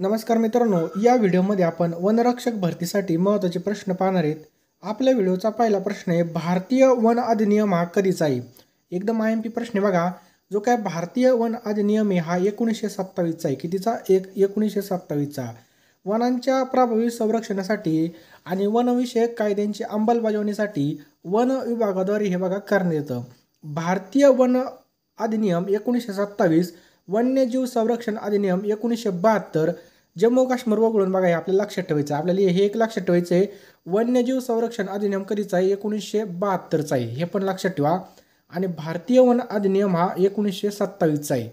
नमस्कार मित्रांनो या व्हिडिओमध्ये आपण वनरक्षक भरतीसाठी महत्त्वाचे प्रश्न पाहणार आहेत आपल्या व्हिडिओचा पहिला प्रश्न आहे भारतीय वन अधिनियम हा कधीचा आहे एकदम आय एम पी प्रश्न बघा जो काय भारतीय वन अधिनियम आहे हा एकोणीसशे सत्तावीसचा आहे कितीचा एक एकोणीसशे सत्तावीसचा वनांच्या प्रभावी संरक्षणासाठी आणि वनविषयक कायद्यांची अंमलबजावणीसाठी वन विभागाद्वारे हे बघा करण्यात येतं भारतीय वन अधिनियम एकोणीसशे सत्तावीस वन्यजीव संरक्षण अधिनियम एकोणीसशे बहात्तर जम्मू काश्मीर वगळून बघा हे आपल्याला लक्षात ठेवायचं आहे आपल्याला हे एक लक्षात ठेवायचं आहे वन्यजीव संरक्षण अधिनियम कधीचा आहे एकोणीसशे बहात्तरचा आहे हे पण लक्षात ठेवा आणि भारतीय वन अधिनियम हा एकोणीसशे सत्तावीसचा आहे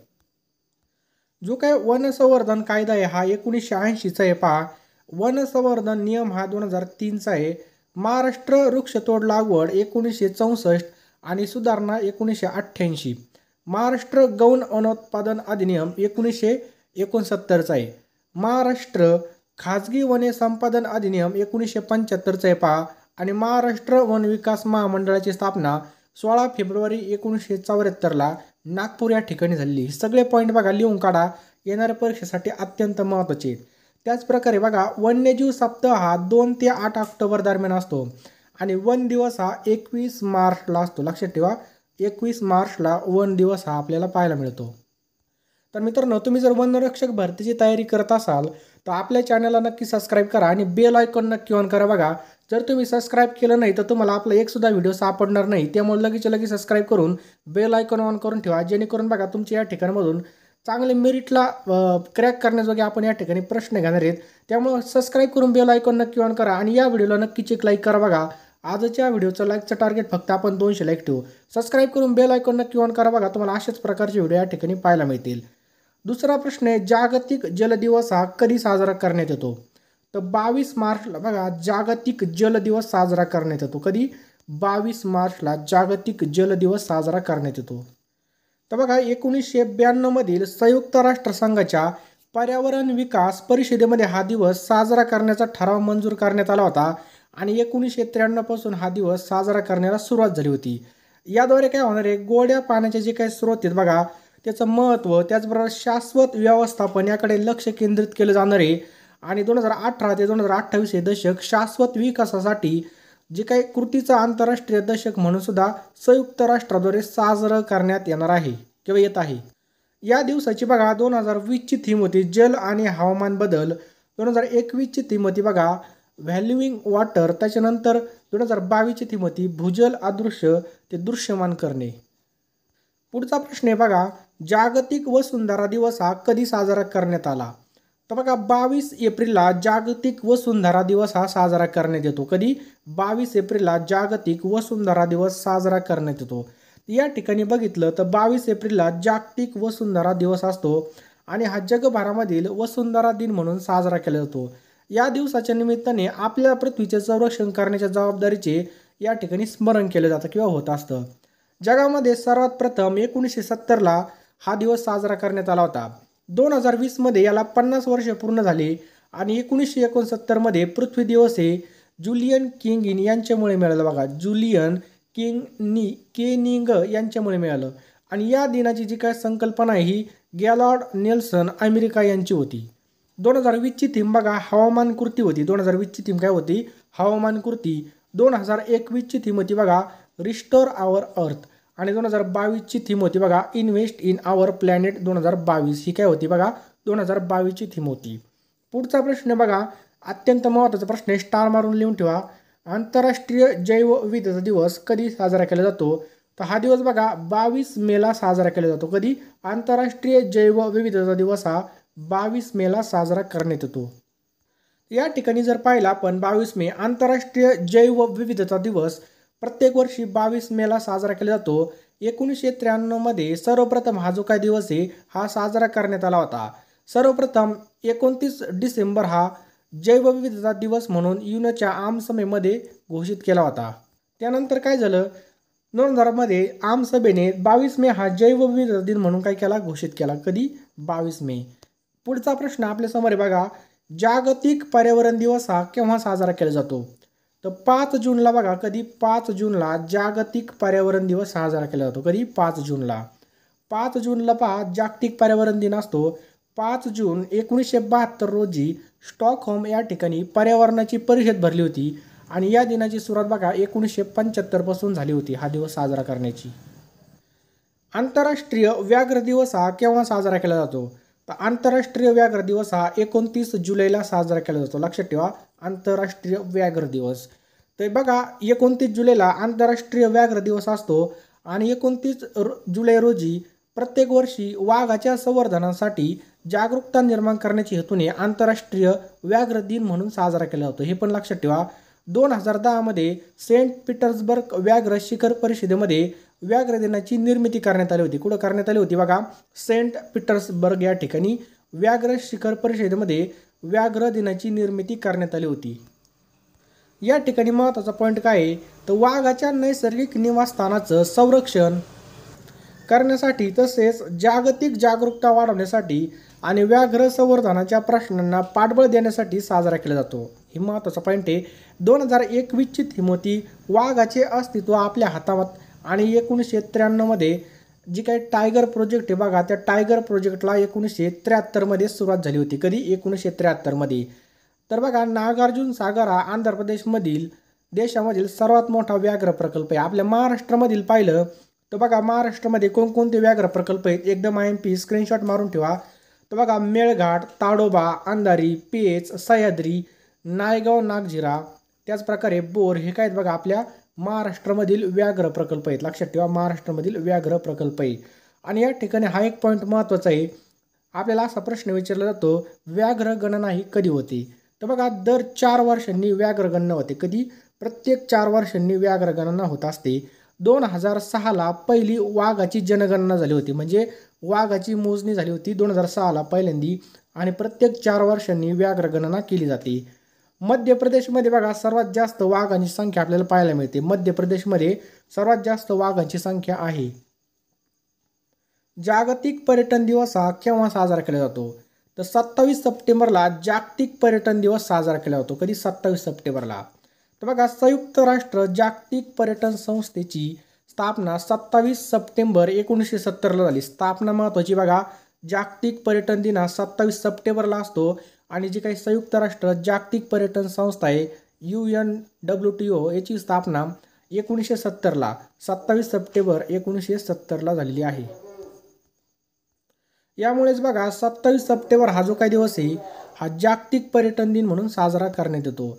जो काय वन संवर्धन कायदा आहे हा एकोणीसशे ऐंशीचा आहे पहा वन संवर्धन नियम हा दोन हजार तीनचा आहे महाराष्ट्र वृक्षतोड लागवड एकोणीसशे चौसष्ट आणि सुधारणा एकोणीसशे अठ्ठ्याऐंशी महाराष्ट्र गौण वनोत्पादन अधिनियम एकोणीसशे एकोणसत्तरचा आहे महाराष्ट्र खाजगी वने संपादन अधिनियम एकोणीसशे पंच्याहत्तरचा आहे पहा आणि महाराष्ट्र वन विकास महामंडळाची स्थापना सोळा फेब्रुवारी एकोणीसशे चौऱ्याहत्तरला नागपूर या ठिकाणी झाली सगळे पॉईंट बघा लिहून काढा येणाऱ्या परीक्षेसाठी अत्यंत महत्त्वाचे आहेत त्याचप्रकारे बघा वन्यजीव सप्ताह हा दोन ते आठ ऑक्टोबर दरम्यान असतो आणि वन दिवस हा एकवीस मार्चला असतो लक्षात ठेवा एकवीस मार्चला वन दिवस हा आपल्याला पाहायला मिळतो तर मित्रांनो तुम्ही जर वनरक्षक भरतीची तयारी करत असाल तर आपल्या चॅनलला नक्की सबस्क्राईब करा आणि बेल आयकॉन नक्की ऑन करा बघा जर तुम्ही सबस्क्राईब केलं नाही तर तुम्हाला आपला एकसुद्धा व्हिडिओ सापडणार नाही त्यामुळे लगेच लगेच सबस्क्राईब करून बेल आयकॉन ऑन करून ठेवा जेणेकरून बघा तुमच्या या ठिकाणमधून चांगले मेरिटला क्रॅक करण्याजोगे आपण या ठिकाणी प्रश्न घेणार आहेत त्यामुळे सबस्क्राईब करून बेल आयकॉन नक्की ऑन करा आणि या व्हिडिओला नक्कीच एक लाईक करा बघा आजच्या व्हिडिओचं लाईकचं टार्गेट फक्त आपण दोनशे लाईक ठेवू सबस्क्राईब करून बेल आयकॉन नक्की ऑन करा बघा तुम्हाला अशाच प्रकारचे व्हिडिओ या ठिकाणी पाहायला मिळतील दुसरा प्रश्न आहे जागतिक जल दिवस हा कधी साजरा करण्यात येतो तर बावीस मार्चला बघा जागतिक जल दिवस साजरा करण्यात येतो कधी बावीस मार्चला जागतिक जल दिवस साजरा करण्यात येतो तर बघा एकोणीसशे ब्याण्णवमधील संयुक्त राष्ट्रसंघाच्या पर्यावरण विकास परिषदेमध्ये हा दिवस साजरा करण्याचा ठराव मंजूर करण्यात आला होता आणि एकोणीसशे त्र्याण्णवपासून हा दिवस साजरा करण्याला सुरुवात झाली होती याद्वारे काय होणार आहे गोड्या पाण्याचे जे काही स्रोत आहेत बघा त्याचं महत्त्व त्याचबरोबर शाश्वत व्यवस्थापन याकडे लक्ष केंद्रित केलं जाणार आहे आणि दोन हजार अठरा ते दोन हजार अठ्ठावीस हे दशक शाश्वत विकासासाठी जे काही कृतीचं आंतरराष्ट्रीय दशक म्हणून सुद्धा संयुक्त राष्ट्राद्वारे साजरं करण्यात येणार आहे किंवा येत आहे या दिवसाची बघा दोन हजार वीसची थीम होती जल आणि हवामान बदल दोन हजार एकवीसची थीम होती बघा व्हॅल्युईंग वॉटर त्याच्यानंतर दोन हजार बावीसची थीम भूजल अदृश्य ते दृश्यमान करणे पुढचा प्रश्न आहे बघा जागतिक वसुंधरा दिवस हा कधी साजरा करण्यात आला तर बघा बावीस एप्रिलला जागतिक व वसुंधरा दिवस हा साजरा करण्यात येतो कधी बावीस एप्रिलला जागतिक व वसुंधरा दिवस साजरा करण्यात येतो या ठिकाणी बघितलं तर बावीस एप्रिलला जागतिक वसुंधरा दिवस असतो आणि हा जगभरामधील वसुंधरा दिन म्हणून साजरा केला जातो या दिवसाच्या निमित्ताने आपल्या पृथ्वीचे संरक्षण करण्याच्या जबाबदारीचे या ठिकाणी स्मरण केलं जातं किंवा होत असतं जगामध्ये सर्वात प्रथम एकोणीसशे सत्तरला हा दिवस साजरा करण्यात आला होता दोन हजार वीसमध्ये याला पन्नास वर्ष पूर्ण झाले आणि एकोणीसशे एकोणसत्तरमध्ये पृथ्वी दिवस हे जुलियन इन यांच्यामुळे मिळालं बघा जुलियन किंग नी केनिंग यांच्यामुळे मिळालं आणि या दिनाची जी काय संकल्पना आहे ही गॅलॉर्ड नेल्सन अमेरिका यांची होती दोन हजार वीसची थीम बघा हवामान कृती होती दोन हजार वीसची थीम काय होती हवामान कृती दोन हजार एकवीसची थीम होती बघा रिस्टोर आवर अर्थ आणि दोन हजार बावीसची थीम होती बघा इन्व्हेस्ट इन आवर प्लॅनेट दोन हजार बावीस ही काय होती बघा दोन हजार बावीसची थीम होती पुढचा प्रश्न बघा अत्यंत महत्त्वाचा प्रश्न आहे स्टार मारून लिहून ठेवा आंतरराष्ट्रीय जैवविविधता दिवस कधी साजरा केला जातो तर हा दिवस बघा बावीस मेला साजरा केला जातो कधी आंतरराष्ट्रीय जैवविविधता दिवस हा बावीस मेला साजरा करण्यात येतो या ठिकाणी जर पाहिला आपण बावीस मे आंतरराष्ट्रीय जैवविविधता दिवस प्रत्येक वर्षी बावीस मेला साजरा केला जातो एकोणीसशे त्र्याण्णवमध्ये सर्वप्रथम हा जो काय दिवस आहे हा साजरा करण्यात आला होता सर्वप्रथम एकोणतीस डिसेंबर हा जैवविविधता दिवस म्हणून युनच्या आमसभेमध्ये घोषित केला होता त्यानंतर काय झालं दोन हजारमध्ये आमसभेने बावीस मे हा जैवविविधता दिन म्हणून काय केला घोषित केला कधी बावीस मे पुढचा प्रश्न आपल्यासमोर आहे बघा जागतिक पर्यावरण दिवस हा केव्हा साजरा केला जातो तर पाच जूनला बघा कधी पाच जूनला जागतिक पर्यावरण दिवस साजरा केला जातो कधी पाच जूनला पाच जूनला पहा जागतिक पर्यावरण दिन असतो पाच जून एकोणीसशे बहात्तर रोजी स्टॉकहोम या ठिकाणी पर्यावरणाची परिषद भरली होती आणि या दिनाची सुरुवात बघा एकोणीसशे पंच्याहत्तरपासून झाली होती हा दिवस साजरा करण्याची आंतरराष्ट्रीय व्याघ्र दिवस हा केव्हा साजरा केला जातो तर आंतरराष्ट्रीय व्याघ्र दिवस हा एकोणतीस जुलैला साजरा केला जातो लक्षात ठेवा आंतरराष्ट्रीय व्याघ्र दिवस तर बघा एकोणतीस जुलैला आंतरराष्ट्रीय व्याघ्र दिवस असतो आणि एकोणतीस जुलै रोजी प्रत्येक वर्षी वाघाच्या संवर्धनासाठी जागरूकता निर्माण करण्याच्या हेतूने आंतरराष्ट्रीय व्याघ्र दिन म्हणून साजरा केला जातो हे पण लक्षात ठेवा दोन हजार दहामध्ये सेंट पीटर्सबर्ग व्याघ्र शिखर परिषदेमध्ये व्याघ्र दिनाची निर्मिती करण्यात आली होती कुठं करण्यात आली होती बघा सेंट पीटर्सबर्ग या ठिकाणी व्याघ्र शिखर परिषदेमध्ये व्याघ्र दिनाची निर्मिती करण्यात आली होती या ठिकाणी महत्त्वाचा पॉईंट काय आहे तर वाघाच्या नैसर्गिक निवासस्थानाचं संरक्षण करण्यासाठी तसेच जागतिक जागरूकता वाढवण्यासाठी आणि व्याघ्र संवर्धनाच्या प्रश्नांना पाठबळ देण्यासाठी साजरा केला जातो ही महत्त्वाचा पॉईंट आहे दोन हजार एकवीसची थीम वाघाचे अस्तित्व आपल्या हातात आणि एकोणीसशे त्र्याण्णवमध्ये जी काही टायगर प्रोजेक्ट आहे बघा त्या टायगर प्रोजेक्टला एकोणीसशे त्र्याहत्तरमध्ये सुरुवात झाली होती कधी एकोणीसशे त्र्याहत्तरमध्ये तर बघा नागार्जुन सागर हा आंध्र प्रदेशमधील देशामधील सर्वात मोठा व्याघ्र प्रकल्प आहे आपल्या महाराष्ट्रामधील पाहिलं तर बघा महाराष्ट्रामध्ये कोणकोणते व्याघ्र प्रकल्प आहेत एकदम आय एम पी स्क्रीनशॉट मारून ठेवा तर बघा मेळघाट ताडोबा अंधारी पेच सह्याद्री नायगाव नागझिरा त्याचप्रकारे बोर हे काय आहेत बघा आपल्या महाराष्ट्रामधील व्याघ्र प्रकल्प आहेत लक्षात ठेवा महाराष्ट्रामधील व्याघ्र प्रकल्प आहे आणि या ठिकाणी हा एक पॉईंट महत्त्वाचा आहे आपल्याला असा प्रश्न विचारला जातो व्याघ्र गणना ही कधी होते तर बघा दर चार वर्षांनी व्याघ्र गणना होते कधी प्रत्येक चार वर्षांनी व्याघ्र गणना होत असते दोन हजार सहाला पहिली वाघाची जनगणना झाली होती म्हणजे वाघाची मोजणी झाली होती दोन हजार सहाला पहिल्यांदी आणि प्रत्येक चार वर्षांनी व्याघ्र गणना केली जाते मध्य प्रदेशमध्ये बघा सर्वात जास्त वाघांची संख्या आपल्याला पाहायला मिळते मध्य प्रदेशमध्ये सर्वात जास्त वाघांची संख्या आहे जागतिक पर्यटन दिवस हा केव्हा साजरा केला जातो तर सत्तावीस सप्टेंबरला जागतिक पर्यटन दिवस साजरा केला जातो कधी सत्तावीस सप्टेंबरला तर बघा संयुक्त राष्ट्र जागतिक पर्यटन संस्थेची स्थापना सत्तावीस सप्टेंबर एकोणीसशे सत्तरला झाली स्थापना महत्त्वाची बघा जागतिक पर्यटन दिन हा सत्तावीस सप्टेंबरला असतो आणि जी काही संयुक्त राष्ट्र जागतिक पर्यटन संस्था आहे U N W T O याची स्थापना एकोणीसशे सत्तरला सत्तावीस सप्टेंबर एकोणीसशे सत्तरला झालेली आहे यामुळेच बघा सत्तावीस सप्टेंबर हा जो काही दिवस आहे हा जागतिक पर्यटन दिन म्हणून साजरा करण्यात येतो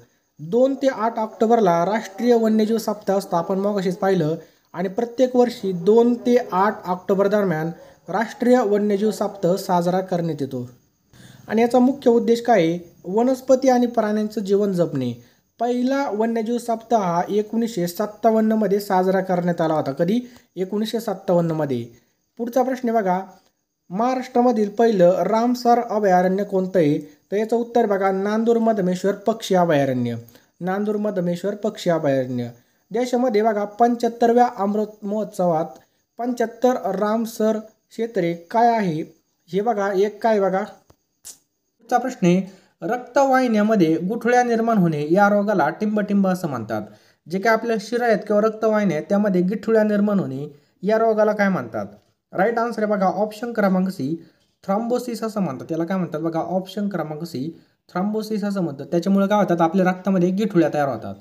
दोन ते आठ ऑक्टोबरला राष्ट्रीय वन्यजीव सप्ताह स्थापन असेच पाहिलं आणि प्रत्येक वर्षी दोन ते आठ ऑक्टोबर दरम्यान राष्ट्रीय वन्यजीव सप्ताह साजरा करण्यात येतो आणि याचा मुख्य उद्देश काय आहे वनस्पती आणि प्राण्यांचं जीवन जपणे पहिला वन्यजीव सप्ताह हा एकोणीसशे सत्तावन्नमध्ये साजरा करण्यात आला होता कधी एकोणीसशे सत्तावन्नमध्ये पुढचा प्रश्न बघा महाराष्ट्रामधील पहिलं रामसर अभयारण्य कोणतं आहे तर याचं उत्तर बघा नांदूर मधमेश्वर पक्षी अभयारण्य नांदूर मधमेश्वर पक्षी अभयारण्य देशामध्ये बघा पंच्याहत्तरव्या अमृत महोत्सवात पंच्याहत्तर रामसर क्षेत्रे काय आहे हे बघा एक काय बघा पुढचा प्रश्न आहे रक्तवाहिन्यामध्ये गुठळ्या निर्माण होणे या रोगाला टिंबटिंब असं म्हणतात जे काय आपल्या शिरा आहेत किंवा रक्तवाहिन्या आहेत त्यामध्ये गिठुळ्या निर्माण होणे या रोगाला काय म्हणतात राईट आन्सर आहे बघा ऑप्शन क्रमांक सी थ्रॉम्बोसिस असं म्हणतात त्याला काय म्हणतात बघा ऑप्शन क्रमांक सी थ्रॉम्बोसिस असं म्हणतात त्याच्यामुळे काय होतात आपल्या रक्तामध्ये गिठुळ्या तयार होतात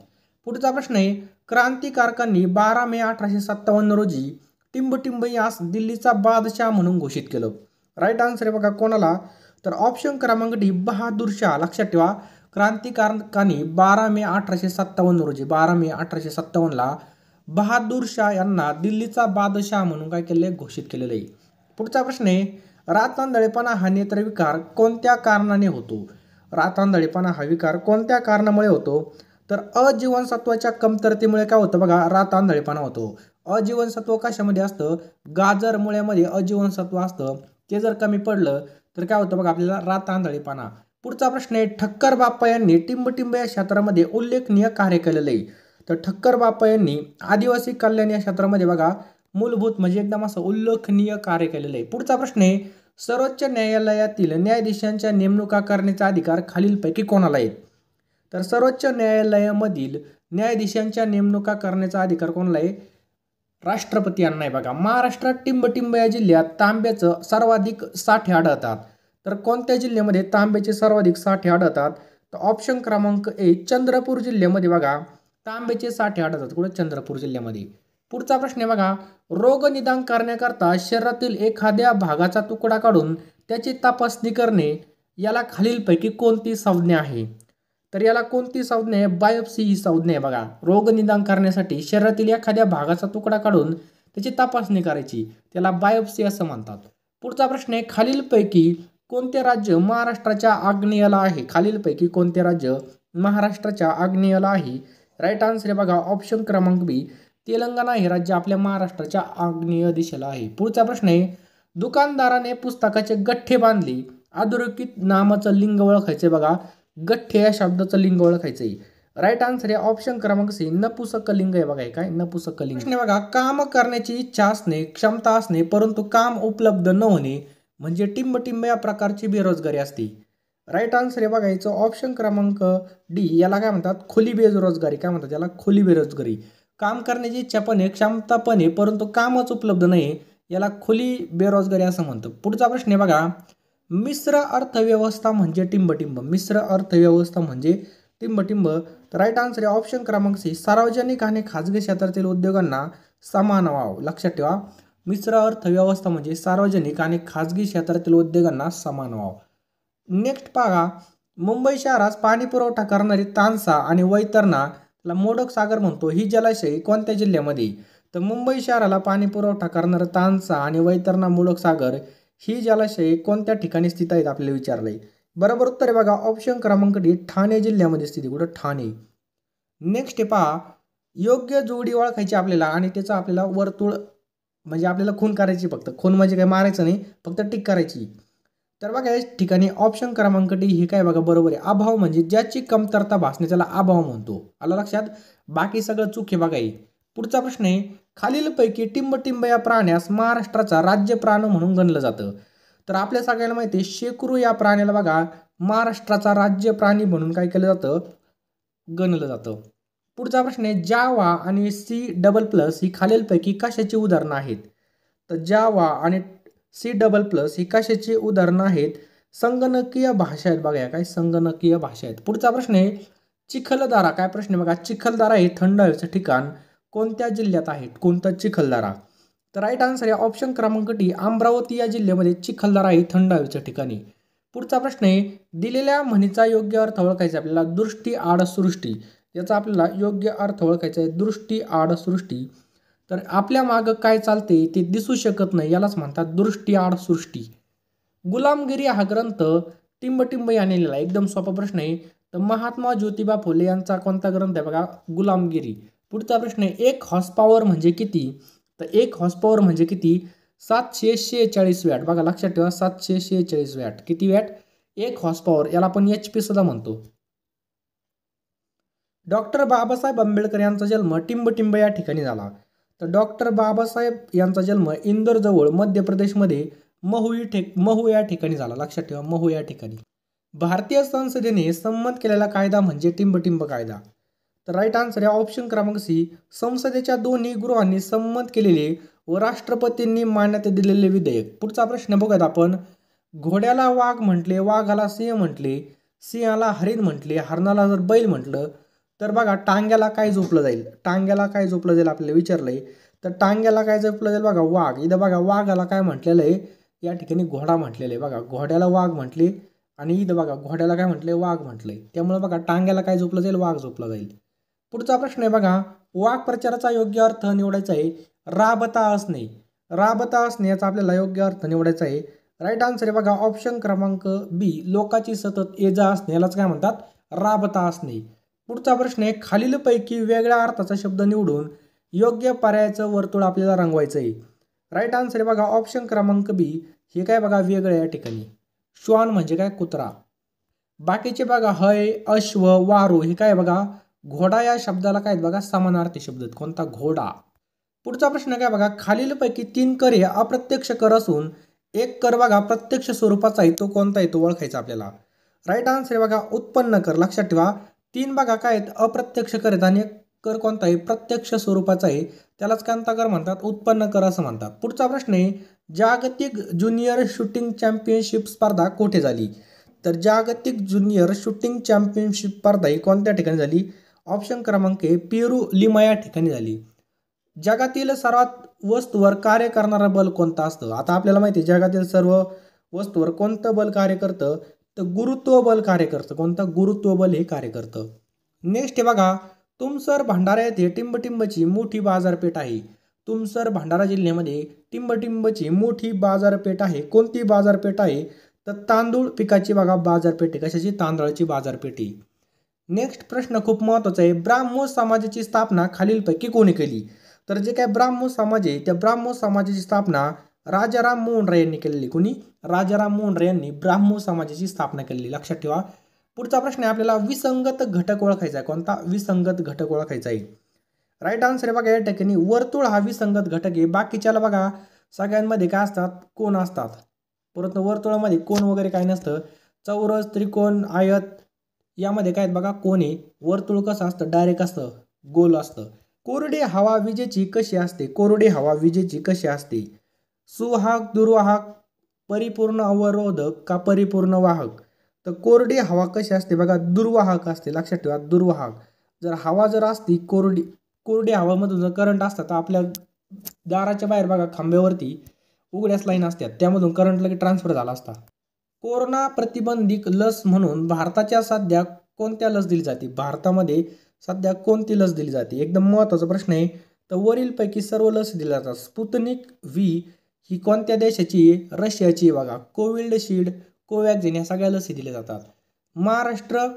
पुढचा प्रश्न आहे क्रांतिकारकांनी बारा मे अठराशे सत्तावन्न रोजी टिंबटिंब यास दिल्लीचा बादशाह म्हणून घोषित केलं राईट आन्सर आहे बघा कोणाला तर ऑप्शन क्रमांक डी बहादूर शाह लक्षात ठेवा क्रांतिकारकाने बारा मे अठराशे सत्तावन्न रोजी बारा मे अठराशे सत्तावन्नला बहादूर शाह यांना दिल्लीचा बादशाह म्हणून काय केले घोषित केलेलं आहे पुढचा प्रश्न आहे रातांदळेपणा हा नेत्रविकार कोणत्या कारणाने होतो रातांदळेपणा हा विकार कोणत्या कारणामुळे होतो तर अजीवनसत्वाच्या कमतरतेमुळे काय होतं बघा रातांदळेपणा होतो अजीवनसत्व कशामध्ये असतं गाजर मुळ्यामध्ये अजीवनसत्व असतं ते जर कमी पडलं तर काय होतं बघा आपल्याला रा तांदळी पाना पुढचा प्रश्न आहे ठक्कर बाप्पा यांनी टिंबटिंब या क्षेत्रामध्ये उल्लेखनीय कार्य केलेलं आहे तर ठक्कर बाप्पा यांनी आदिवासी कल्याण या क्षेत्रामध्ये बघा मूलभूत म्हणजे एकदम असं उल्लेखनीय कार्य केलेलं आहे पुढचा प्रश्न आहे सर्वोच्च न्यायालयातील न्यायाधीशांच्या नेमणुका करण्याचा अधिकार खालीलपैकी कोणाला आहे तर सर्वोच्च न्यायालयामधील न्यायाधीशांच्या नेमणुका करण्याचा अधिकार कोणाला आहे राष्ट्रपती नाही बघा महाराष्ट्रात टिंबटिंब या जिल्ह्यात तांब्याचं सर्वाधिक साठे आढळतात तर कोणत्या जिल्ह्यामध्ये तांब्याचे सर्वाधिक साठे आढळतात तर ऑप्शन क्रमांक ए चंद्रपूर जिल्ह्यामध्ये बघा तांब्याचे साठे आढळतात कुठे चंद्रपूर जिल्ह्यामध्ये पुढचा प्रश्न आहे बघा रोग निदान करण्याकरता शरीरातील एखाद्या भागाचा तुकडा काढून त्याची तपासणी करणे याला खालीलपैकी कोणती संज्ञा आहे तर याला कोणती संज्ञा आहे बायोप्सी ही संज्ञा आहे बघा रोग निदान करण्यासाठी शरीरातील एखाद्या भागाचा तुकडा काढून त्याची तपासणी करायची त्याला बायोप्सी असं म्हणतात पुढचा प्रश्न आहे खालीलपैकी कोणते राज्य महाराष्ट्राच्या आग्नेयला आहे खालीलपैकी कोणते राज्य महाराष्ट्राच्या आग्नेयला आहे राईट आन्सर आहे बघा ऑप्शन क्रमांक बी तेलंगणा हे राज्य आपल्या महाराष्ट्राच्या आग्नेय दिशेला आहे पुढचा प्रश्न आहे दुकानदाराने पुस्तकाचे गठ्ठे बांधले अधोरेखित नामाचं लिंग ओळखायचे बघा गठ्ठे या शब्दाचं लिंग ओळखायचं आहे राईट आन्सर आहे ऑप्शन क्रमांक सी नपुसक लिंग आहे बघा काय नपुसक लिंग बघा काम करण्याची इच्छा असणे क्षमता असणे परंतु काम उपलब्ध न होणे म्हणजे टिंब टिंब या प्रकारची बेरोजगारी असते राईट आन्सर आहे बघायचं ऑप्शन क्रमांक डी याला काय म्हणतात खुली बेरोजगारी काय म्हणतात याला खुली बेरोजगारी काम करण्याची इच्छा पण आहे क्षमता पण आहे परंतु कामच उपलब्ध नाही याला खुली बेरोजगारी असं म्हणतं पुढचा प्रश्न आहे बघा मिश्र अर्थव्यवस्था म्हणजे टिंबटिंब मिश्र अर्थव्यवस्था म्हणजे टिंबटिंब तर राईट आन्सर आहे ऑप्शन क्रमांक सी सार्वजनिक आणि खाजगी क्षेत्रातील उद्योगांना समान वाव लक्षात ठेवा मिश्र अर्थव्यवस्था म्हणजे सार्वजनिक आणि खाजगी क्षेत्रातील उद्योगांना समान वाव नेक्स्ट पहा मुंबई शहरास पाणी पुरवठा करणारी तानसा आणि वैतरणा त्याला मोडक सागर म्हणतो ही जलाशय कोणत्या जिल्ह्यामध्ये तर मुंबई शहराला पाणी पुरवठा करणारा तानसा आणि वैतरणा मोडक सागर ही जलाशये कोणत्या ठिकाणी स्थित आहेत आपल्याला विचारलं आहे बरोबर उत्तर आहे बघा ऑप्शन क्रमांक डी ठाणे जिल्ह्यामध्ये स्थिती कुठं ठाणे नेक्स्ट आहे पहा योग्य जोडी ओळखायची आपल्याला आणि त्याचं आपल्याला वर्तुळ म्हणजे आपल्याला खून करायची फक्त खून म्हणजे काय मारायचं नाही फक्त टिक करायची तर बघा या ठिकाणी ऑप्शन क्रमांक डी हे काय बघा बरोबर आहे अभाव म्हणजे ज्याची कमतरता भासणे त्याला अभाव म्हणतो आला लक्षात बाकी सगळं चूक हे बघा पुढचा प्रश्न आहे खालीलपैकी टिंबटिंब या प्राण्यास महाराष्ट्राचा राज्य प्राण म्हणून गणलं जातं तर आपल्या सगळ्यांना माहिती आहे शेकरू या प्राण्याला बघा महाराष्ट्राचा राज्य प्राणी म्हणून काय केलं जातं गणलं जातं पुढचा प्रश्न आहे जावा आणि सी डबल प्लस ही खालीलपैकी कशाची उदाहरणं आहेत तर जावा आणि सी डबल प्लस ही कशाची उदाहरणं आहेत संगणकीय भाषा आहेत बघा काय संगणकीय भाषा आहेत पुढचा प्रश्न आहे चिखलदारा काय प्रश्न बघा चिखलदारा हे थंड हवेचं ठिकाण कोणत्या जिल्ह्यात आहेत कोणता चिखलदारा तर राईट आन्सर या ऑप्शन क्रमांक टी अमरावती या जिल्ह्यामध्ये चिखलदारा आहे थंड हवेच्या ठिकाणी पुढचा प्रश्न आहे दिलेल्या म्हणीचा योग्य अर्थ ओळखायचा आपल्याला दृष्टी आडसृष्टी याचा आपल्याला योग्य अर्थ ओळखायचा आहे दृष्टी आडसृष्टी तर आपल्या माग काय चालते ते दिसू शकत नाही यालाच म्हणतात दृष्टी आडसृष्टी गुलामगिरी हा ग्रंथ टिंबटिंब याने लिहिला एकदम सोपा प्रश्न आहे तर महात्मा ज्योतिबा फुले यांचा कोणता ग्रंथ आहे बघा गुलामगिरी पुढचा प्रश्न आहे एक हॉर्स पॉवर म्हणजे किती तर एक हॉर्स पॉवर म्हणजे किती सातशे शेहेचाळीस वॅट बघा लक्षात ठेवा सातशे शेहेचाळीस वॅट किती वॅट एक हॉर्स पॉवर याला आपण एच पी सुद्धा म्हणतो डॉक्टर बाबासाहेब आंबेडकर यांचा जन्म टिंबटिंब या ठिकाणी झाला तर डॉक्टर बाबासाहेब यांचा जन्म इंदोरजवळ मध्य प्रदेशमध्ये महू ठे महू या ठिकाणी झाला लक्षात ठेवा महू या ठिकाणी भारतीय संसदेने संमत केलेला कायदा म्हणजे टिंबटिंब कायदा तर राईट आन्सर आहे ऑप्शन क्रमांक सी संसदेच्या दोन्ही गृहांनी संमत केलेले व राष्ट्रपतींनी मान्यता दिलेले विधेयक पुढचा प्रश्न बघत आपण घोड्याला वाघ म्हटले वाघाला सिंह म्हटले सिंहाला हरिण म्हटले हरणाला जर बैल म्हटलं तर बघा टांग्याला काय झोपलं जाईल टांग्याला काय झोपलं जाईल आपल्याला विचारलंय तर टांग्याला काय झोपलं जाईल बघा वाघ इथं बघा वाघाला काय म्हटलेलं आहे या ठिकाणी घोडा म्हटलेला आहे बघा घोड्याला वाघ म्हटले आणि इथं बघा घोड्याला काय म्हटलंय वाघ म्हटलंय त्यामुळे बघा टांग्याला काय झोपलं जाईल वाघ झोपला जाईल पुढचा प्रश्न आहे बघा वाक्प्रचाराचा योग्य अर्थ निवडायचा आहे राबता असणे राबता असणे याचा आपल्याला योग्य अर्थ निवडायचा आहे राईट आन्सर आहे बघा ऑप्शन क्रमांक बी लोकाची सतत ये असणे यालाच काय म्हणतात राबता असणे पुढचा प्रश्न आहे खालीलपैकी वेगळ्या अर्थाचा शब्द निवडून योग्य पर्यायाचं वर्तुळ आपल्याला रंगवायचं आहे राईट आन्सर आहे बघा ऑप्शन क्रमांक बी हे काय बघा वेगळं या ठिकाणी श्वान म्हणजे काय कुत्रा बाकीचे बघा हय अश्व वारू हे काय बघा घोडा या शब्दाला काय बघा समानार्थी शब्द आहेत कोणता घोडा पुढचा प्रश्न काय बघा खालीलपैकी तीन कर हे अप्रत्यक्ष कर असून एक कर बघा प्रत्यक्ष स्वरूपाचा आहे तो कोणता आहे तो ओळखायचा आपल्याला राईट आन्सर हे बघा उत्पन्न कर लक्षात ठेवा तीन बघा काय आहेत अप्रत्यक्ष कर आहेत आणि एक कर कोणता आहे प्रत्यक्ष स्वरूपाचा आहे त्यालाच कांता कर म्हणतात उत्पन्न कर असं म्हणतात पुढचा प्रश्न आहे जागतिक ज्युनियर शूटिंग चॅम्पियनशिप स्पर्धा कुठे झाली तर जागतिक ज्युनियर शूटिंग चॅम्पियनशिप स्पर्धा ही कोणत्या ठिकाणी झाली ऑप्शन क्रमांक ए पेरू लिमा या ठिकाणी झाली जगातील सर्वात वस्तूवर कार्य करणारा बल कोणता असतं आता आपल्याला माहिती आहे जगातील सर्व वस्तूवर कोणतं बल कार्य करतं तर गुरुत्व बल कार्य करतं कोणतं गुरुत्व बल हे कार्य करतं नेक्स्ट हे बघा तुमसर भंडारा येथे टिंबटिंबची मोठी बाजारपेठ आहे तुमसर भंडारा जिल्ह्यामध्ये टिंबटिंबची मोठी बाजारपेठ आहे कोणती बाजारपेठ आहे तर तांदूळ पिकाची बघा बाजारपेठ कशाची तांदळाची बाजारपेठ आहे नेक्स्ट प्रश्न खूप महत्त्वाचा आहे ब्राह्मो समाजाची स्थापना खालीलपैकी कोणी केली तर जे काय ब्राह्मो समाज आहे त्या ब्राह्मो समाजाची स्थापना राजाराम मोहन राय यांनी केलेली कोणी राजाराम मोहन राय यांनी ब्राह्मो समाजाची स्थापना केलेली लक्षात ठेवा पुढचा प्रश्न आहे आपल्याला विसंगत घटक ओळखायचा आहे कोणता विसंगत घटक ओळखायचा आहे राईट आन्सर आहे बघा या ठिकाणी वर्तुळ हा विसंगत घटक आहे बाकीच्याला बघा सगळ्यांमध्ये काय असतात कोण असतात परंतु वर्तुळामध्ये कोण वगैरे काय नसतं चौरस त्रिकोण आयत यामध्ये काय बघा कोणे वर्तुळ कसं असतं डायरेक्ट असतं गोल असतं कोरडी हवा विजेची कशी असते कोरडी हवा विजेची कशी असते सुवाहक दुर्वाहक परिपूर्ण अवरोधक का परिपूर्ण वाहक तर कोरडी हवा कशी असते बघा दुर्वाहक असते लक्षात ठेवा दुर्वाहक जर हवा जर असती कोरडी कोरडी हवामधून जर करंट असतात तर आपल्या दाराच्या बाहेर बघा खांब्यावरती उघड्याच लाईन असतात त्यामधून करंट लगेच ट्रान्सफर झाला असता कोरोना प्रतिबंधिक लस म्हणून भारताच्या सध्या कोणत्या लस दिली जाते भारतामध्ये सध्या कोणती लस दिली जाते एकदम महत्त्वाचा प्रश्न आहे तर वरीलपैकी सर्व लस दिल्या जातात स्पुतनिक व्ही ही कोणत्या देशाची रशियाची बघा कोविडशिल्ड कोवॅक्झिन या सगळ्या लसी दिल्या जातात महाराष्ट्र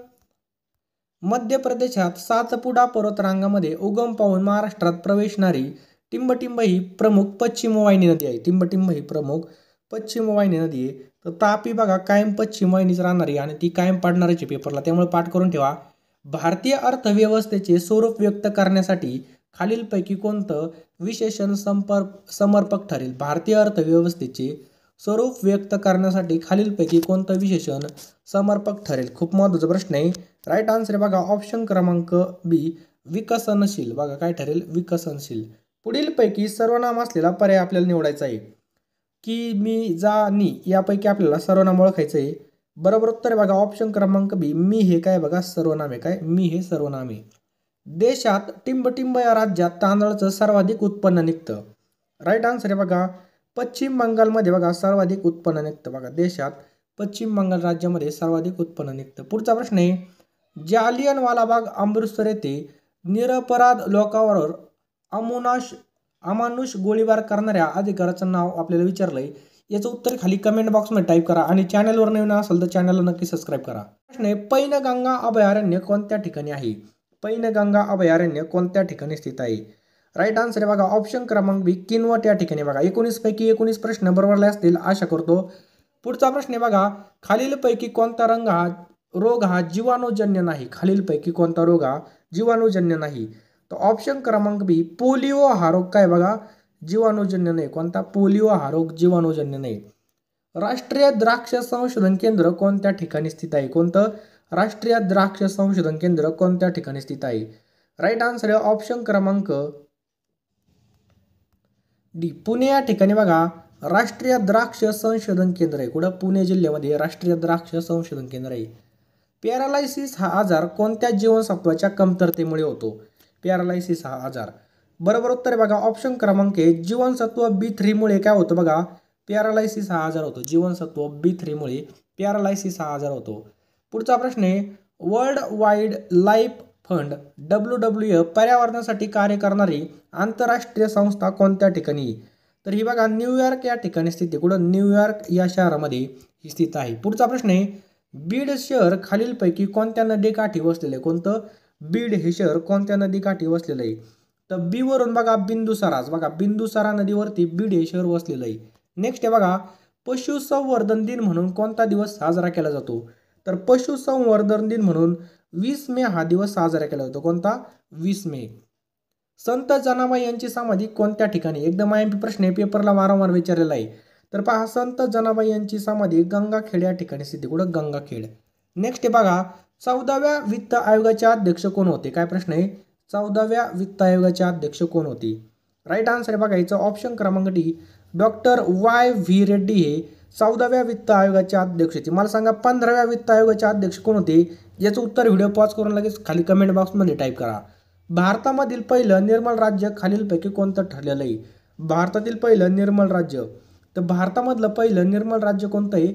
मध्य प्रदेशात सातपुडा पर्वतरांगामध्ये उगम पाहून महाराष्ट्रात प्रवेशणारी टिंबटिंब ही प्रमुख पश्चिम वाहिनी नदी आहे टिंबटिंब ही प्रमुख पश्चिम वाहिनी नदी आहे तर तापी बघा कायम पश्चिम वाहिनीच राहणारी आणि ती कायम पाडणाऱ्याची पेपरला त्यामुळे पाठ करून ठेवा भारतीय अर्थव्यवस्थेचे स्वरूप व्यक्त करण्यासाठी खालीलपैकी कोणतं विशेषण संपर्क समर्पक ठरेल भारतीय अर्थव्यवस्थेचे स्वरूप व्यक्त करण्यासाठी खालीलपैकी कोणतं विशेषण समर्पक ठरेल खूप महत्त्वाचा प्रश्न आहे राईट आन्सर आहे बघा ऑप्शन क्रमांक बी विकसनशील बघा काय ठरेल विकसनशील पुढीलपैकी सर्वनाम असलेला पर्याय आपल्याला निवडायचा आहे की मी जा नी यापैकी आपल्याला सर्वनाम ओळखायचं आहे बरोबर उत्तर बघा ऑप्शन क्रमांक बी मी हे काय बघा सर्वनाम आहे काय मी हे सर्वनाम आहे देशात टिंबटिंब या राज्यात तांदळाचं सर्वाधिक उत्पन्न निघतं राईट आन्सर आहे बघा पश्चिम बंगालमध्ये बघा सर्वाधिक उत्पन्न निघतं बघा देशात पश्चिम बंगाल राज्यामध्ये सर्वाधिक उत्पन्न निघतं पुढचा प्रश्न आहे जालियनवाला बाग अमृतसर येथे निरपराध लोकांवर अमुनाश अमानुष गोळीबार करणाऱ्या अधिकाराचं नाव आपल्याला विचारलंय आहे याचं उत्तर खाली कमेंट बॉक्समध्ये टाईप करा आणि चॅनलवर नवीन असेल तर चॅनलला नक्की सबस्क्राईब करा प्रश्न आहे पैनगंगा अभयारण्य कोणत्या ठिकाणी आहे पैनगंगा अभयारण्य कोणत्या ठिकाणी स्थित आहे राईट आन्सर आहे बघा ऑप्शन क्रमांक बी किनवट या ठिकाणी बघा पैकी एकोणीस प्रश्न बरोबरले असतील आशा करतो पुढचा प्रश्न आहे बघा खालीलपैकी कोणता रंग हा रोग हा जीवाणूजन्य नाही खालीलपैकी कोणता रोग हा जीवाणूजन्य नाही तर ऑप्शन क्रमांक बी पोलिओ हा रोग काय बघा जीवाणूजन्य नाही कोणता पोलिओ हा रोग जीवाणूजन्य नाही राष्ट्रीय द्राक्ष संशोधन केंद्र कोणत्या ठिकाणी स्थित आहे कोणतं राष्ट्रीय द्राक्ष संशोधन केंद्र कोणत्या ठिकाणी स्थित आहे राईट आन्सर आहे ऑप्शन क्रमांक डी पुणे या ठिकाणी बघा राष्ट्रीय द्राक्ष संशोधन केंद्र आहे कुठं पुणे जिल्ह्यामध्ये राष्ट्रीय द्राक्ष संशोधन केंद्र आहे पॅरालायसिस हा आजार कोणत्या जीवनसत्वाच्या कमतरतेमुळे होतो पॅरालायसिस हा आजार बरोबर उत्तर आहे बघा ऑप्शन क्रमांक ए जीवनसत्व बी थ्रीमुळे काय होतं बघा पॅरालायसिस हा आजार होतो जीवनसत्व बी थ्रीमुळे पॅरालायसिस हा आजार होतो पुढचा प्रश्न आहे world wide life fund W W A पर्यावरणासाठी कार्य करणारी आंतरराष्ट्रीय संस्था कोणत्या ठिकाणी तर ही बघा न्यूयॉर्क या ठिकाणी स्थित आहे कुठं न्यूयॉर्क या शहरामध्ये ही स्थित आहे पुढचा प्रश्न आहे बीड शहर खालीलपैकी कोणत्या नदीकाठी वसलेले कोणतं बीड हे शहर कोणत्या नदीकाठी वसलेलं आहे तर बी वरून बघा बिंदुसारा बघा बिंदुसारा नदीवरती बीड हे शहर वसलेलं आहे नेक्स्ट आहे बघा पशुसंवर्धन दिन म्हणून कोणता दिवस साजरा केला जातो तर पशुसंवर्धन दिन म्हणून वीस मे हा दिवस साजरा केला जातो कोणता वीस मे संत जनाबाई यांची समाधी कोणत्या ठिकाणी एकदम आय एम पी प्रश्न पेपरला वारंवार विचारलेला आहे तर पहा संत जनाबाई यांची समाधी गंगाखेड या ठिकाणी सिद्धी कुठं गंगाखेड नेक्स्ट आहे बघा चौदाव्या वित्त आयोगाचे अध्यक्ष कोण होते काय प्रश्न आहे चौदाव्या वित्त आयोगाचे अध्यक्ष कोण होते राईट आन्सर आहे बघा याचं ऑप्शन क्रमांक D doctor Y V Reddy हे चौदाव्या वित्त आयोगाचे अध्यक्ष होते मला सांगा पंधराव्या वित्त आयोगाचे अध्यक्ष कोण होते याचं उत्तर व्हिडिओ पॉज करून लगेच खाली कमेंट बॉक्समध्ये टाईप करा भारतामधील पहिलं निर्मल राज्य खालीलपैकी कोणतं ठरलेलं आहे भारतातील पहिलं निर्मल राज्य तर भारतामधलं पहिलं निर्मल राज्य कोणतं आहे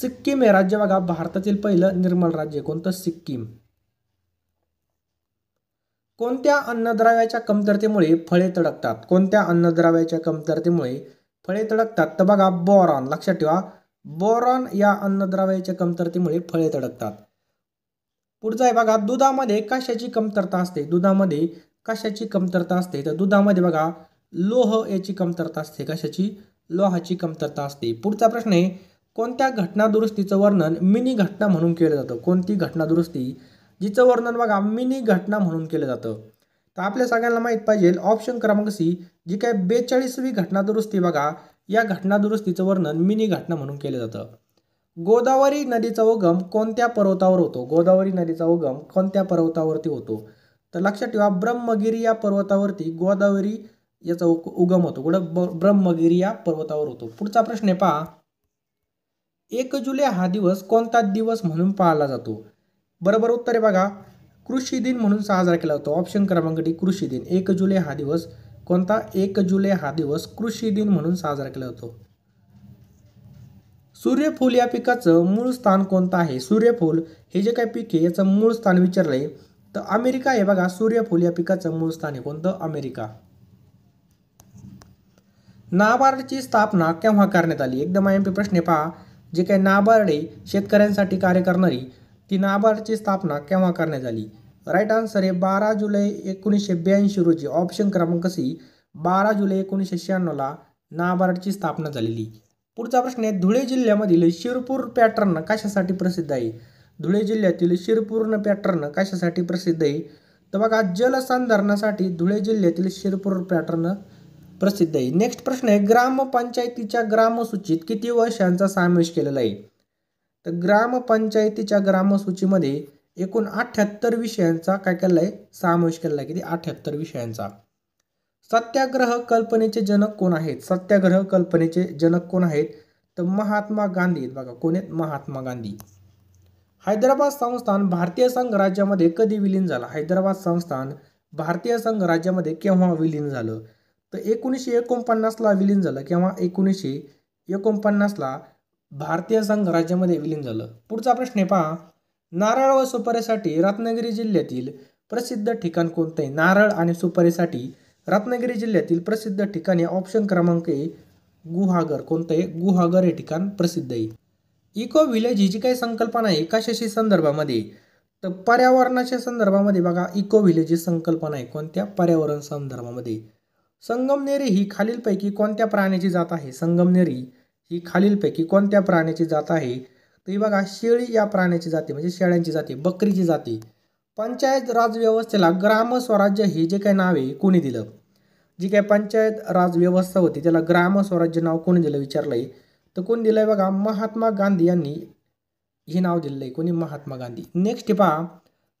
सिक्कीम हे राज्य बघा भारतातील पहिलं निर्मल राज्य कोणतं सिक्कीम कोणत्या अन्नद्रव्याच्या कमतरतेमुळे फळे तडकतात कोणत्या अन्नद्रव्याच्या कमतरतेमुळे फळे तडकतात तर बघा बोरॉन लक्षात ठेवा बोरॉन या अन्नद्रव्याच्या कमतरतेमुळे फळे तडकतात पुढचं आहे बघा दुधामध्ये कशाची कमतरता असते दुधामध्ये कशाची कमतरता असते तर दुधामध्ये बघा लोह याची कमतरता असते कशाची लोहाची कमतरता असते पुढचा प्रश्न आहे कोणत्या घटनादुरुस्तीचं वर्णन मिनी घटना म्हणून केलं जातं कोणती घटनादुरुस्ती जिचं वर्णन बघा मिनी घटना म्हणून केलं जातं तर आपल्या सगळ्यांना माहीत पाहिजे ऑप्शन क्रमांक सी जी काय बेचाळीसवी घटनादुरुस्ती बघा या घटनादुरुस्तीचं वर्णन मिनी घटना म्हणून केलं जातं गोदावरी नदीचा उगम कोणत्या पर्वतावर होतो गोदावरी नदीचा उगम कोणत्या पर्वतावरती होतो तर लक्षात ठेवा ब्रह्मगिरी या पर्वतावरती गोदावरी याचा उगम होतो कुठं ब्रह्मगिरी या पर्वतावर होतो पुढचा प्रश्न आहे पहा एक जुलै हा दिवस कोणता दिवस म्हणून पाळला जातो बरोबर उत्तर आहे बघा कृषी दिन म्हणून साजरा केला जातो ऑप्शन क्रमांक डी कृषी दिन एक जुलै हा दिवस कोणता एक जुलै हा दिवस कृषी दिन म्हणून साजरा केला जातो सूर्यफूल या पिकाचं मूळ स्थान कोणतं आहे सूर्यफूल हे जे काही पीक आहे याचं मूळ स्थान विचारलंय तर अमेरिका आहे बघा सूर्यफूल या पिकाचं मूळ स्थान आहे कोणतं अमेरिका नाबार्डची स्थापना केव्हा करण्यात आली एकदम आय एम पी प्रश्न पहा जे काही नाबार्डे शेतकऱ्यांसाठी कार्य करणारी ती नाबार्डची स्थापना केव्हा करण्यात आली राईट आन्सर आहे बारा जुलै एकोणीसशे ब्याऐंशी रोजी ऑप्शन क्रमांक सी बारा जुलै एकोणीसशे शहाण्णवला नाबार्डची स्थापना झालेली पुढचा प्रश्न आहे धुळे जिल्ह्यामधील शिरपूर पॅटर्न कशासाठी प्रसिद्ध आहे धुळे जिल्ह्यातील शिरपूर्ण पॅटर्न कशासाठी प्रसिद्ध आहे तर बघा जलसंधारणासाठी धुळे जिल्ह्यातील शिरपूर पॅटर्न प्रसिद्ध आहे नेक्स्ट प्रश्न आहे ग्रामपंचायतीच्या ग्रामसूचीत किती वर्षांचा समावेश केलेला आहे तर ग्रामपंचायतीच्या ग्रामसूचीमध्ये एकूण अठ्याहत्तर विषयांचा काय केलेला आहे समावेश केलेला आहे किती अठ्याहत्तर विषयांचा सत्याग्रह कल्पनेचे जनक कोण आहेत सत्याग्रह कल्पनेचे जनक कोण आहेत तर महात्मा गांधी बघा कोण आहेत महात्मा गांधी हैदराबाद संस्थान भारतीय संघराज्यामध्ये कधी विलीन झालं हैदराबाद संस्थान भारतीय संघराज्यामध्ये केव्हा विलीन झालं तर एकोणीसशे एकोणपन्नासला विलीन झालं किंवा एकोणीसशे एकोणपन्नासला भारतीय संघ राज्यामध्ये विलीन झालं पुढचा प्रश्न आहे पहा नारळ व सुपारीसाठी रत्नागिरी जिल्ह्यातील प्रसिद्ध ठिकाण कोणतं आहे नारळ आणि सुपारीसाठी रत्नागिरी जिल्ह्यातील प्रसिद्ध ठिकाणी ऑप्शन क्रमांक आहे गुहागर कोणतं आहे गुहागर हे ठिकाण प्रसिद्ध आहे इको विलेज ही जी काही संकल्पना आहे कशाशी संदर्भामध्ये तर पर्यावरणाच्या संदर्भामध्ये बघा इको विलेज ही संकल्पना आहे कोणत्या पर्यावरण संदर्भामध्ये संगमनेरी ही खालीलपैकी कोणत्या प्राण्याची जात आहे संगमनेरी ही खालीलपैकी कोणत्या प्राण्याची जात आहे तर बघा शेळी या प्राण्याची जाते म्हणजे शेळ्यांची जाते बकरीची जाते पंचायत राज व्यवस्थेला ग्रामस्वराज्य हे जे काही नाव आहे कोणी दिलं जी काय पंचायत राज व्यवस्था होती त्याला ग्रामस्वराज्य नाव कोणी दिलं विचारलं आहे तर कोणी दिलं आहे बघा महात्मा गांधी यांनी हे नाव दिलेलं आहे कोणी महात्मा गांधी नेक्स्ट पहा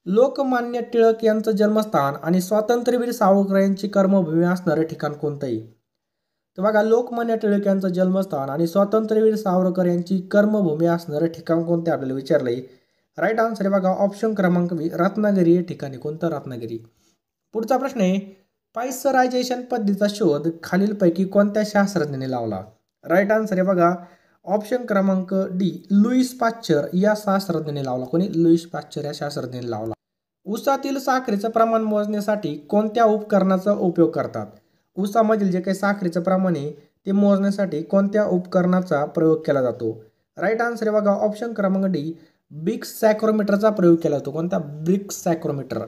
लोकमान्य टिळक यांचं जन्मस्थान आणि स्वातंत्र्यवीर सावरकर यांची कर्मभूमी असणारं ठिकाण कोणतंही तर बघा लोकमान्य टिळक यांचं जन्मस्थान आणि स्वातंत्र्यवीर सावरकर यांची कर्मभूमी असणारं ठिकाण कोणते आपल्याला विचारलंय राईट आन्सर आहे बघा ऑप्शन क्रमांक रत्नागिरी हे ठिकाणी कोणतं रत्नागिरी पुढचा प्रश्न आहे पायसरायझेशन पद्धतीचा शोध खालीलपैकी कोणत्या शास्त्रज्ञाने लावला राईट आन्सर आहे बघा ऑप्शन क्रमांक डी लुईस पाश्चर या शास्त्रज्ञाने लावला कोणी लुईस पाश्चर या शास्त्रज्ञाने लावला ऊसातील साखरेचं प्रमाण मोजण्यासाठी कोणत्या उपकरणाचा उपयोग करतात ऊसामधील जे काही साखरेचं प्रमाण आहे ते मोजण्यासाठी कोणत्या उपकरणाचा प्रयोग केला जातो राईट आन्सर आहे बघा ऑप्शन क्रमांक डी बिग सॅक्रोमीटरचा प्रयोग केला जातो कोणता ब्रिक्स सॅक्रोमीटर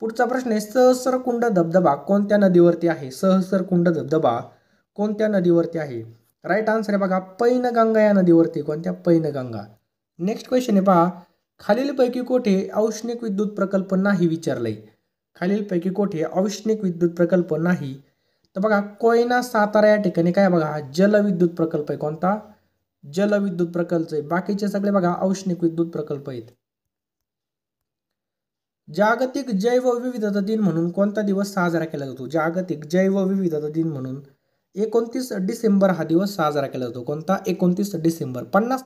पुढचा प्रश्न आहे सहस्रकुंड धबधबा कोणत्या नदीवरती आहे सहस्रकुंड धबधबा कोणत्या नदीवरती आहे राईट आन्सर आहे बघा पैनगंगा या नदीवरती कोणत्या पैनगंगा नेक्स्ट क्वेश्चन आहे पहा खालीलपैकी कोठे औष्णिक विद्युत प्रकल्प नाही विचारलंय खालीलपैकी कोठे औष्णिक विद्युत प्रकल्प नाही तर बघा कोयना सातारा या ठिकाणी काय बघा जलविद्युत प्रकल्प आहे कोणता जलविद्युत प्रकल्प आहे बाकीचे सगळे बघा औष्णिक विद्युत प्रकल्प आहेत जागतिक जैव विविधता दिन म्हणून कोणता दिवस साजरा केला जातो जागतिक जैव विविधता दिन म्हणून एकोणतीस डिसेंबर हा दिवस साजरा केला जातो कोणता एकोणतीस डिसेंबर पन्नास